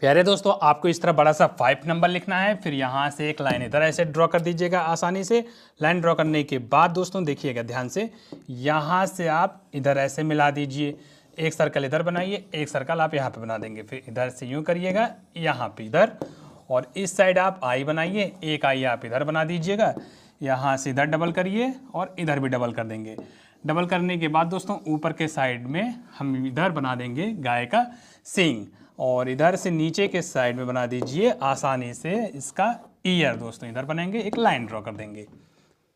प्यारे दोस्तों आपको इस तरह बड़ा सा फाइव नंबर लिखना है फिर यहाँ से एक लाइन इधर ऐसे ड्रॉ कर दीजिएगा आसानी से लाइन ड्रॉ करने के बाद दोस्तों देखिएगा ध्यान से यहाँ से आप इधर ऐसे मिला दीजिए एक सर्कल इधर बनाइए एक सर्कल आप यहाँ पे बना देंगे फिर इधर से यूँ करिएगा यहाँ पे इधर और इस साइड आप आई बनाइए एक आई आप इधर बना दीजिएगा यहाँ से इधर डबल करिए और इधर भी डबल कर देंगे डबल करने के बाद दोस्तों ऊपर के साइड में हम इधर बना देंगे गाय का सिंग और इधर से नीचे के साइड में बना दीजिए आसानी से इसका ईयर दोस्तों इधर बनाएंगे एक लाइन ड्रॉ कर देंगे